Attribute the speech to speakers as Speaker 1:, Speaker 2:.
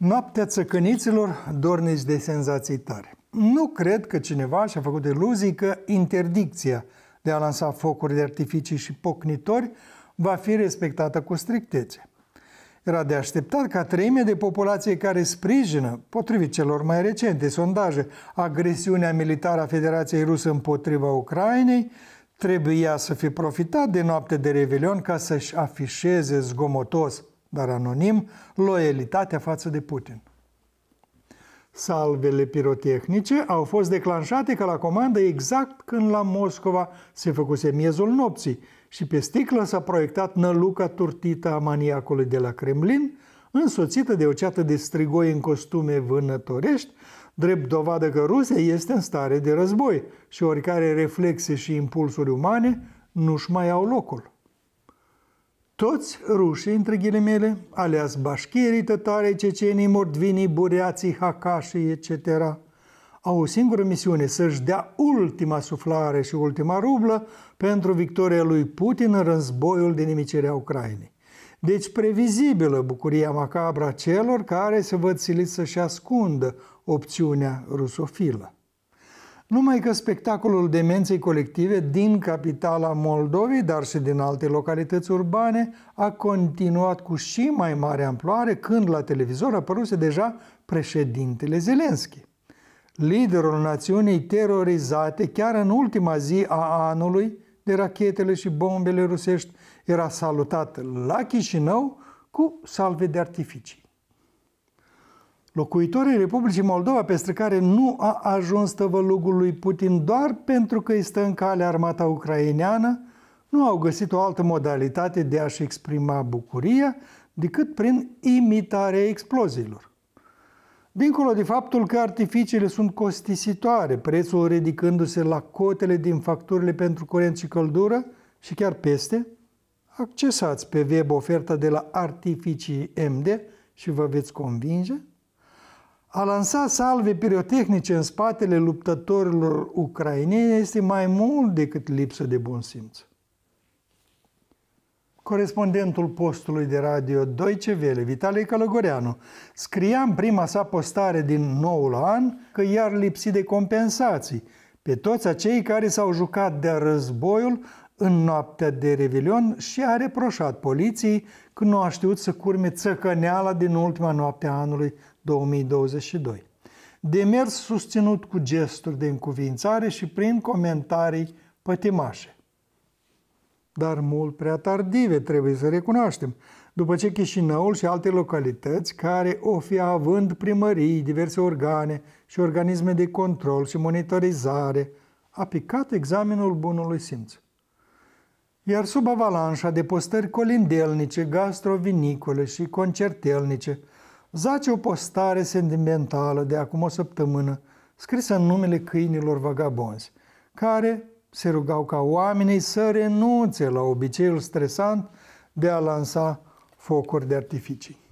Speaker 1: Noaptea țăcăniților, dornici de senzații tare. Nu cred că cineva și-a făcut iluzii că interdicția de a lansa focuri de artificii și pocnitori va fi respectată cu strictețe. Era de așteptat ca treime de populație care sprijină, potrivit celor mai recente sondaje, agresiunea militară a Federației Rusă împotriva Ucrainei, trebuia să fi profitat de noapte de revelion ca să-și afișeze zgomotos dar anonim, loialitatea față de Putin. Salvele pirotehnice au fost declanșate ca la comandă exact când la Moscova se făcuse miezul nopții și pe sticlă s-a proiectat năluca turtită a maniacului de la Kremlin, însoțită de o ceată de strigoi în costume vânătorești, drept dovadă că Rusia este în stare de război și oricare reflexe și impulsuri umane nu-și mai au locul. Toți rușii, între ghilimele, aleas bașchirii, tătarii, cecenii, mordvinii, bureații, hacașii, etc., au o singură misiune, să-și dea ultima suflare și ultima rublă pentru victoria lui Putin în războiul de imicerea Ucrainei. Deci previzibilă bucuria macabra celor care se văd siliți să-și ascundă opțiunea rusofilă. Numai că spectacolul demenței colective din capitala Moldovei, dar și din alte localități urbane, a continuat cu și mai mare amploare când la televizor apăruse deja președintele Zelenski. Liderul națiunii terorizate, chiar în ultima zi a anului, de rachetele și bombele rusești, era salutat la Chișinău cu salve de artificii. Locuitorii Republicii Moldova, peste care nu a ajuns tăvălugul lui Putin doar pentru că îi stă în cale armata ucraineană, nu au găsit o altă modalitate de a-și exprima bucuria decât prin imitarea exploziilor. Dincolo de faptul că artificiile sunt costisitoare, prețul ridicându-se la cotele din facturile pentru curent și căldură și chiar peste, accesați pe web oferta de la Artificii MD și vă veți convinge a lansa salve pirotehnice în spatele luptătorilor ucraineni este mai mult decât lipsă de bun simț. Corespondentul postului de radio 2 Vele, Vitalie Călăgoreanu, scria în prima sa postare din noul an că iar lipsi de compensații – pe toți acei care s-au jucat de războiul în noaptea de Revelion și a reproșat poliției că nu a știut să curme țăcăneala din ultima noapte a anului 2022. Demers susținut cu gesturi de încuvințare și prin comentarii pătimașe. Dar mult prea tardive, trebuie să recunoaștem după ce Chișinăul și alte localități care, o fi având primării, diverse organe și organisme de control și monitorizare, a picat examenul bunului simț. Iar sub avalanșa de postări colindelnice, gastrovinicole și concertelnice, zace o postare sentimentală de acum o săptămână, scrisă în numele câinilor vagabonzi, care se rugau ca oamenii să renunțe la obiceiul stresant de a lansa focuri de artificii.